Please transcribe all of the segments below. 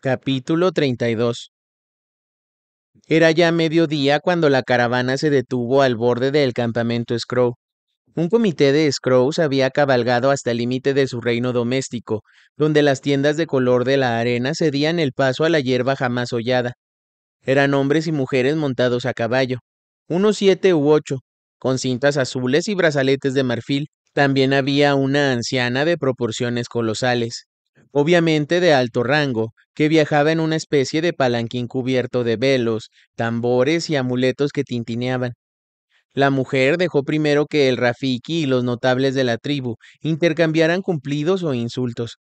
Capítulo 32 Era ya mediodía cuando la caravana se detuvo al borde del campamento Scrow. Un comité de Scrows había cabalgado hasta el límite de su reino doméstico, donde las tiendas de color de la arena cedían el paso a la hierba jamás hollada. Eran hombres y mujeres montados a caballo, unos siete u ocho, con cintas azules y brazaletes de marfil. También había una anciana de proporciones colosales, obviamente de alto rango, que viajaba en una especie de palanquín cubierto de velos, tambores y amuletos que tintineaban. La mujer dejó primero que el Rafiki y los notables de la tribu intercambiaran cumplidos o insultos.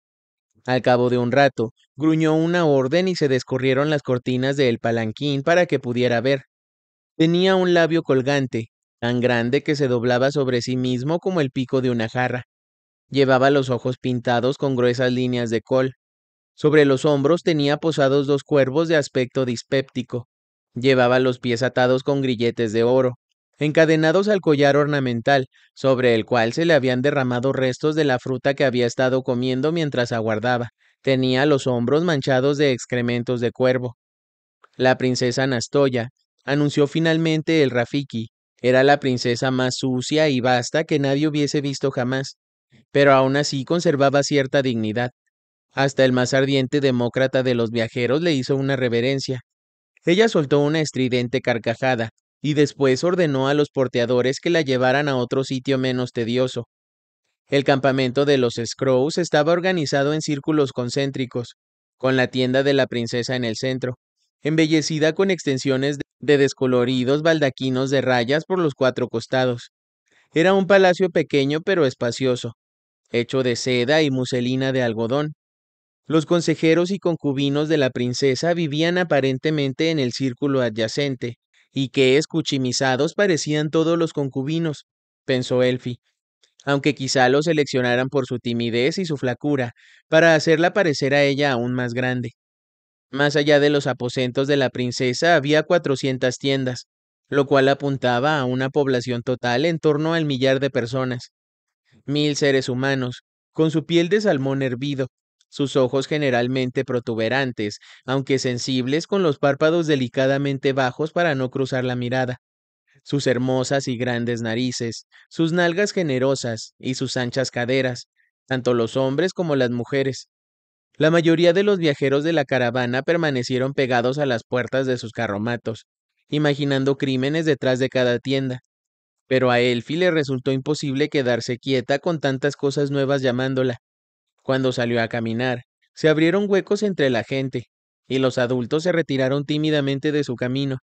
Al cabo de un rato, gruñó una orden y se descorrieron las cortinas del palanquín para que pudiera ver. Tenía un labio colgante, tan grande que se doblaba sobre sí mismo como el pico de una jarra. Llevaba los ojos pintados con gruesas líneas de col. Sobre los hombros tenía posados dos cuervos de aspecto dispéptico. Llevaba los pies atados con grilletes de oro, encadenados al collar ornamental, sobre el cual se le habían derramado restos de la fruta que había estado comiendo mientras aguardaba. Tenía los hombros manchados de excrementos de cuervo. La princesa Nastoya anunció finalmente el Rafiki. Era la princesa más sucia y basta que nadie hubiese visto jamás pero aún así conservaba cierta dignidad. Hasta el más ardiente demócrata de los viajeros le hizo una reverencia. Ella soltó una estridente carcajada, y después ordenó a los porteadores que la llevaran a otro sitio menos tedioso. El campamento de los Scrows estaba organizado en círculos concéntricos, con la tienda de la princesa en el centro, embellecida con extensiones de descoloridos baldaquinos de rayas por los cuatro costados. Era un palacio pequeño pero espacioso, hecho de seda y muselina de algodón. Los consejeros y concubinos de la princesa vivían aparentemente en el círculo adyacente, y que escuchimizados parecían todos los concubinos, pensó Elfi, aunque quizá lo seleccionaran por su timidez y su flacura, para hacerla parecer a ella aún más grande. Más allá de los aposentos de la princesa había cuatrocientas tiendas, lo cual apuntaba a una población total en torno al millar de personas mil seres humanos, con su piel de salmón hervido, sus ojos generalmente protuberantes, aunque sensibles con los párpados delicadamente bajos para no cruzar la mirada, sus hermosas y grandes narices, sus nalgas generosas y sus anchas caderas, tanto los hombres como las mujeres. La mayoría de los viajeros de la caravana permanecieron pegados a las puertas de sus carromatos, imaginando crímenes detrás de cada tienda, pero a Elfi le resultó imposible quedarse quieta con tantas cosas nuevas llamándola. Cuando salió a caminar, se abrieron huecos entre la gente, y los adultos se retiraron tímidamente de su camino.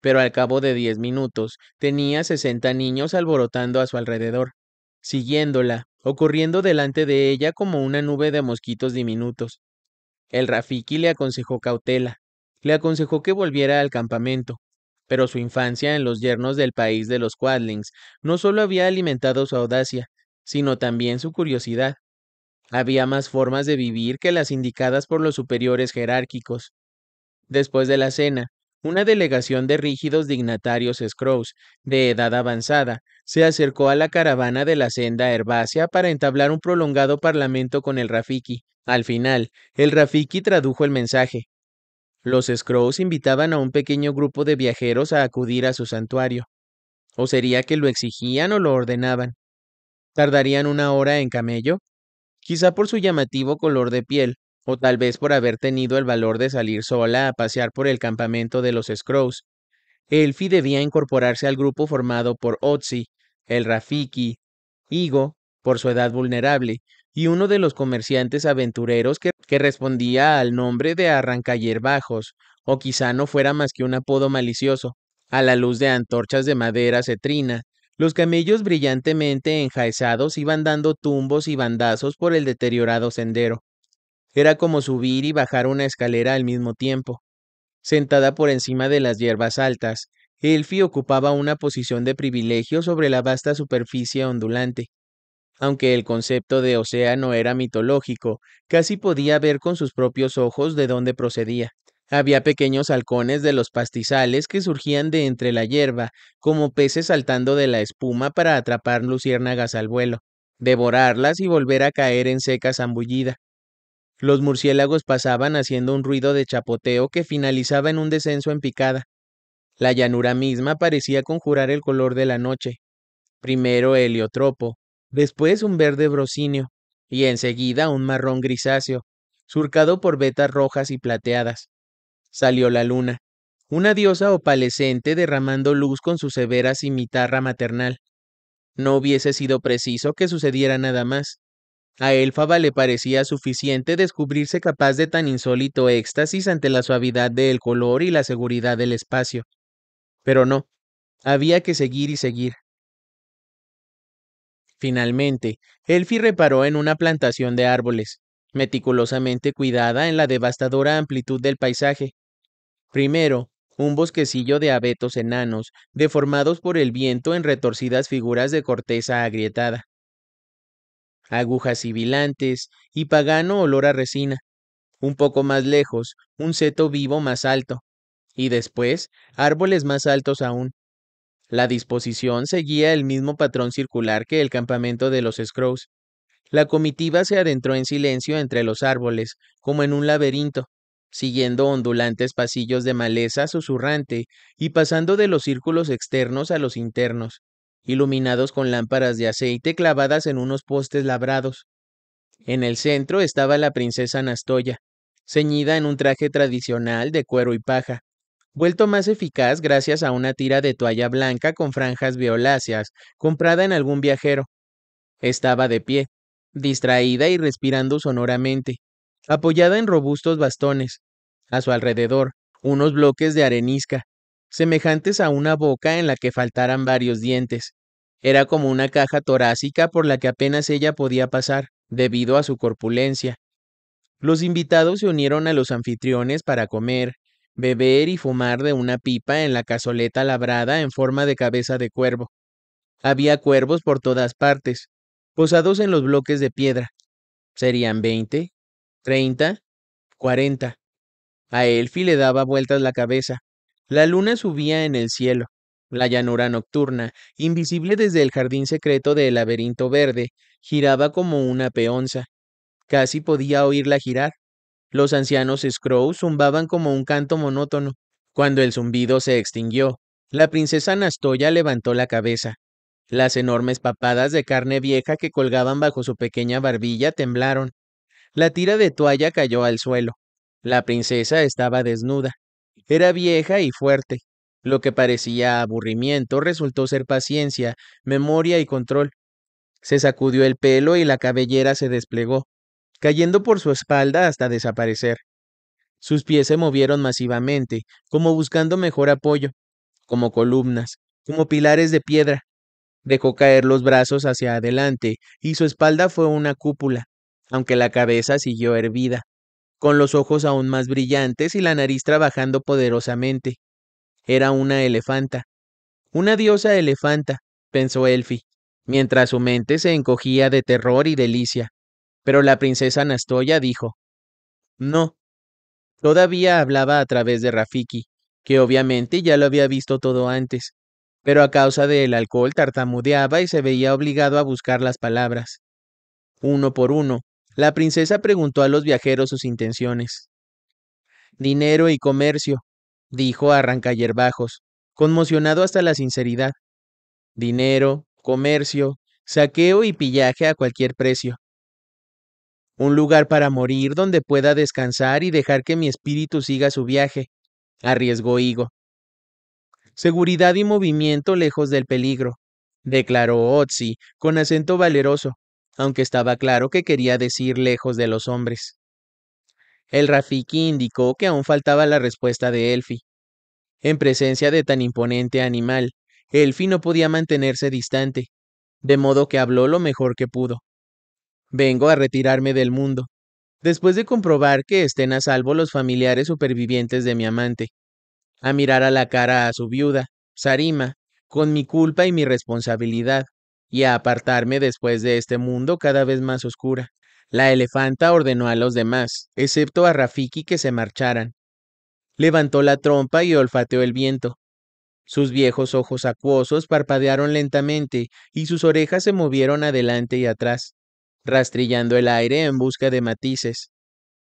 Pero al cabo de diez minutos tenía sesenta niños alborotando a su alrededor, siguiéndola o corriendo delante de ella como una nube de mosquitos diminutos. El Rafiki le aconsejó cautela, le aconsejó que volviera al campamento, pero su infancia en los yernos del país de los Quadlings no solo había alimentado su audacia, sino también su curiosidad. Había más formas de vivir que las indicadas por los superiores jerárquicos. Después de la cena, una delegación de rígidos dignatarios Scrooge, de edad avanzada, se acercó a la caravana de la senda herbácea para entablar un prolongado parlamento con el Rafiki. Al final, el Rafiki tradujo el mensaje. Los Scrows invitaban a un pequeño grupo de viajeros a acudir a su santuario. ¿O sería que lo exigían o lo ordenaban? ¿Tardarían una hora en camello? Quizá por su llamativo color de piel, o tal vez por haber tenido el valor de salir sola a pasear por el campamento de los Scrows. Elfi debía incorporarse al grupo formado por Otzi, el Rafiki, Igo, por su edad vulnerable, y uno de los comerciantes aventureros que, respondía al nombre de Arrancayer Bajos, o quizá no fuera más que un apodo malicioso. A la luz de antorchas de madera cetrina, los camellos brillantemente enjaezados iban dando tumbos y bandazos por el deteriorado sendero. Era como subir y bajar una escalera al mismo tiempo. Sentada por encima de las hierbas altas, Elfi ocupaba una posición de privilegio sobre la vasta superficie ondulante, aunque el concepto de océano era mitológico, casi podía ver con sus propios ojos de dónde procedía. Había pequeños halcones de los pastizales que surgían de entre la hierba, como peces saltando de la espuma para atrapar luciérnagas al vuelo, devorarlas y volver a caer en seca zambullida. Los murciélagos pasaban haciendo un ruido de chapoteo que finalizaba en un descenso en picada. La llanura misma parecía conjurar el color de la noche. Primero heliotropo, después un verde brocinio, y enseguida un marrón grisáceo, surcado por vetas rojas y plateadas. Salió la luna, una diosa opalescente derramando luz con su severa cimitarra maternal. No hubiese sido preciso que sucediera nada más. A Elfaba le parecía suficiente descubrirse capaz de tan insólito éxtasis ante la suavidad del color y la seguridad del espacio. Pero no, había que seguir y seguir. Finalmente, Elfi reparó en una plantación de árboles, meticulosamente cuidada en la devastadora amplitud del paisaje. Primero, un bosquecillo de abetos enanos, deformados por el viento en retorcidas figuras de corteza agrietada. Agujas sibilantes y pagano olor a resina. Un poco más lejos, un seto vivo más alto. Y después, árboles más altos aún, la disposición seguía el mismo patrón circular que el campamento de los Scrows. La comitiva se adentró en silencio entre los árboles, como en un laberinto, siguiendo ondulantes pasillos de maleza susurrante y pasando de los círculos externos a los internos, iluminados con lámparas de aceite clavadas en unos postes labrados. En el centro estaba la princesa Nastoya, ceñida en un traje tradicional de cuero y paja, vuelto más eficaz gracias a una tira de toalla blanca con franjas violáceas, comprada en algún viajero. Estaba de pie, distraída y respirando sonoramente, apoyada en robustos bastones. A su alrededor, unos bloques de arenisca, semejantes a una boca en la que faltaran varios dientes. Era como una caja torácica por la que apenas ella podía pasar, debido a su corpulencia. Los invitados se unieron a los anfitriones para comer, beber y fumar de una pipa en la cazoleta labrada en forma de cabeza de cuervo. Había cuervos por todas partes, posados en los bloques de piedra. Serían veinte, treinta, cuarenta. A Elfi le daba vueltas la cabeza. La luna subía en el cielo. La llanura nocturna, invisible desde el jardín secreto del laberinto verde, giraba como una peonza. Casi podía oírla girar. Los ancianos Scrow zumbaban como un canto monótono. Cuando el zumbido se extinguió, la princesa Nastoya levantó la cabeza. Las enormes papadas de carne vieja que colgaban bajo su pequeña barbilla temblaron. La tira de toalla cayó al suelo. La princesa estaba desnuda. Era vieja y fuerte. Lo que parecía aburrimiento resultó ser paciencia, memoria y control. Se sacudió el pelo y la cabellera se desplegó cayendo por su espalda hasta desaparecer. Sus pies se movieron masivamente, como buscando mejor apoyo, como columnas, como pilares de piedra. Dejó caer los brazos hacia adelante, y su espalda fue una cúpula, aunque la cabeza siguió hervida, con los ojos aún más brillantes y la nariz trabajando poderosamente. Era una elefanta. Una diosa elefanta, pensó Elfi, mientras su mente se encogía de terror y delicia. Pero la princesa Nastoya dijo, No. Todavía hablaba a través de Rafiki, que obviamente ya lo había visto todo antes, pero a causa del alcohol tartamudeaba y se veía obligado a buscar las palabras. Uno por uno, la princesa preguntó a los viajeros sus intenciones. Dinero y comercio, dijo Bajos, conmocionado hasta la sinceridad. Dinero, comercio, saqueo y pillaje a cualquier precio un lugar para morir donde pueda descansar y dejar que mi espíritu siga su viaje, arriesgó Higo. Seguridad y movimiento lejos del peligro, declaró Otzi con acento valeroso, aunque estaba claro que quería decir lejos de los hombres. El Rafiki indicó que aún faltaba la respuesta de Elfi. En presencia de tan imponente animal, Elfi no podía mantenerse distante, de modo que habló lo mejor que pudo. Vengo a retirarme del mundo. Después de comprobar que estén a salvo los familiares supervivientes de mi amante. A mirar a la cara a su viuda, Sarima, con mi culpa y mi responsabilidad, y a apartarme después de este mundo cada vez más oscura. La elefanta ordenó a los demás, excepto a Rafiki, que se marcharan. Levantó la trompa y olfateó el viento. Sus viejos ojos acuosos parpadearon lentamente y sus orejas se movieron adelante y atrás rastrillando el aire en busca de matices.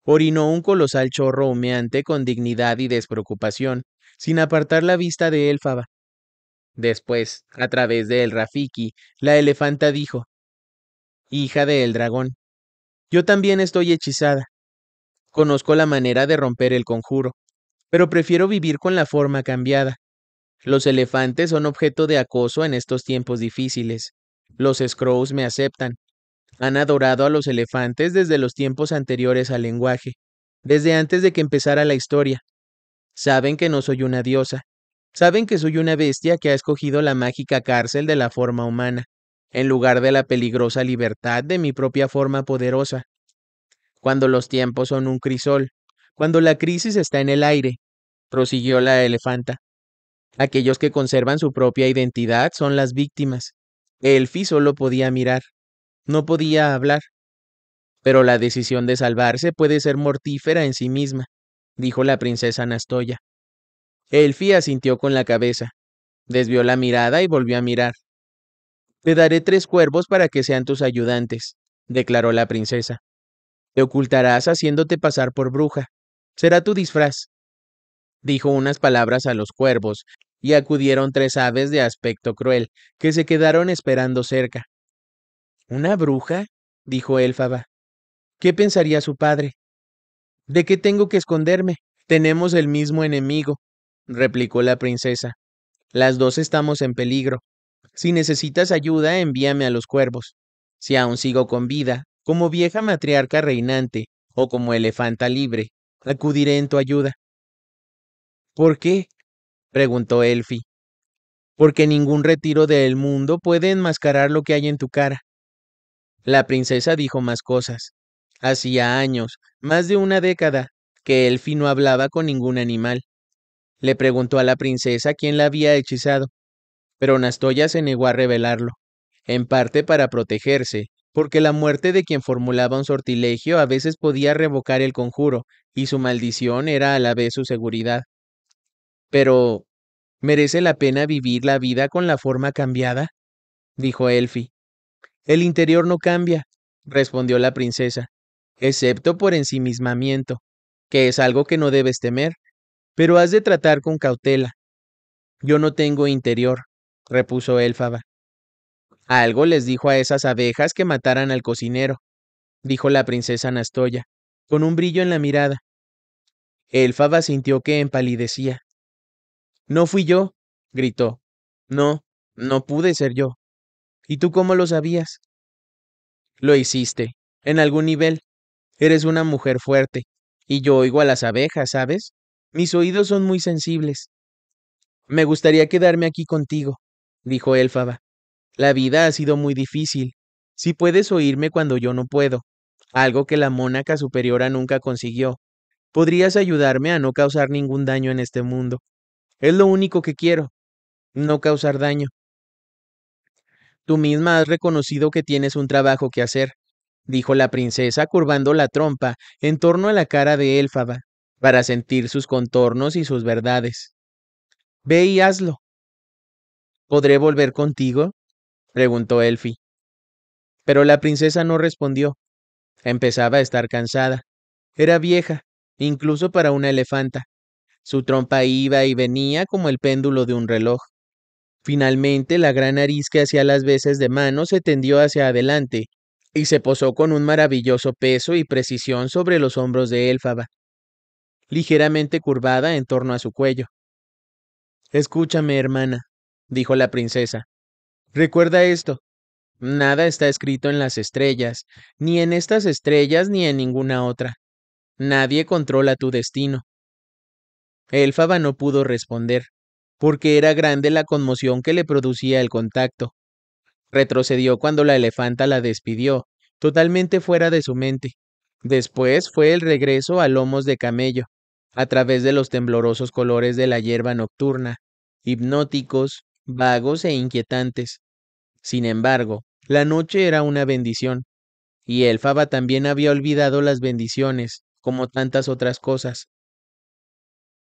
Orinó un colosal chorro humeante con dignidad y despreocupación, sin apartar la vista de Élfaba. Después, a través de El Rafiki, la elefanta dijo: Hija del Dragón, yo también estoy hechizada. Conozco la manera de romper el conjuro, pero prefiero vivir con la forma cambiada. Los elefantes son objeto de acoso en estos tiempos difíciles. Los Scrows me aceptan, han adorado a los elefantes desde los tiempos anteriores al lenguaje, desde antes de que empezara la historia. Saben que no soy una diosa. Saben que soy una bestia que ha escogido la mágica cárcel de la forma humana, en lugar de la peligrosa libertad de mi propia forma poderosa. Cuando los tiempos son un crisol, cuando la crisis está en el aire, prosiguió la elefanta. Aquellos que conservan su propia identidad son las víctimas. Elfi solo podía mirar. No podía hablar. Pero la decisión de salvarse puede ser mortífera en sí misma, dijo la princesa Nastoya. Elfi asintió con la cabeza, desvió la mirada y volvió a mirar. Te daré tres cuervos para que sean tus ayudantes, declaró la princesa. Te ocultarás haciéndote pasar por bruja. Será tu disfraz. Dijo unas palabras a los cuervos, y acudieron tres aves de aspecto cruel, que se quedaron esperando cerca. ¿Una bruja? dijo Elfaba. ¿Qué pensaría su padre? ¿De qué tengo que esconderme? Tenemos el mismo enemigo, replicó la princesa. Las dos estamos en peligro. Si necesitas ayuda, envíame a los cuervos. Si aún sigo con vida, como vieja matriarca reinante o como elefanta libre, acudiré en tu ayuda. ¿Por qué? preguntó Elfi. Porque ningún retiro del mundo puede enmascarar lo que hay en tu cara. La princesa dijo más cosas. Hacía años, más de una década, que Elfi no hablaba con ningún animal. Le preguntó a la princesa quién la había hechizado, pero Nastoya se negó a revelarlo, en parte para protegerse, porque la muerte de quien formulaba un sortilegio a veces podía revocar el conjuro, y su maldición era a la vez su seguridad. Pero, ¿merece la pena vivir la vida con la forma cambiada? dijo Elfi. El interior no cambia, respondió la princesa, excepto por ensimismamiento, que es algo que no debes temer, pero has de tratar con cautela. Yo no tengo interior, repuso Élfaba. Algo les dijo a esas abejas que mataran al cocinero, dijo la princesa Nastoya, con un brillo en la mirada. Elfaba sintió que empalidecía. No fui yo, gritó. No, no pude ser yo. ¿Y tú cómo lo sabías? Lo hiciste, en algún nivel. Eres una mujer fuerte, y yo oigo a las abejas, ¿sabes? Mis oídos son muy sensibles. Me gustaría quedarme aquí contigo, dijo Elfaba. La vida ha sido muy difícil. Si puedes oírme cuando yo no puedo, algo que la monaca superiora nunca consiguió, podrías ayudarme a no causar ningún daño en este mundo. Es lo único que quiero, no causar daño. Tú misma has reconocido que tienes un trabajo que hacer, dijo la princesa curvando la trompa en torno a la cara de Élfaba, para sentir sus contornos y sus verdades. Ve y hazlo. ¿Podré volver contigo? preguntó Elfi. Pero la princesa no respondió. Empezaba a estar cansada. Era vieja, incluso para una elefanta. Su trompa iba y venía como el péndulo de un reloj. Finalmente, la gran nariz que hacía las veces de mano se tendió hacia adelante y se posó con un maravilloso peso y precisión sobre los hombros de Élfaba, ligeramente curvada en torno a su cuello. Escúchame, hermana, dijo la princesa. Recuerda esto. Nada está escrito en las estrellas, ni en estas estrellas ni en ninguna otra. Nadie controla tu destino. Elfaba no pudo responder porque era grande la conmoción que le producía el contacto. Retrocedió cuando la elefanta la despidió, totalmente fuera de su mente. Después fue el regreso a lomos de camello, a través de los temblorosos colores de la hierba nocturna, hipnóticos, vagos e inquietantes. Sin embargo, la noche era una bendición, y Elfaba también había olvidado las bendiciones, como tantas otras cosas,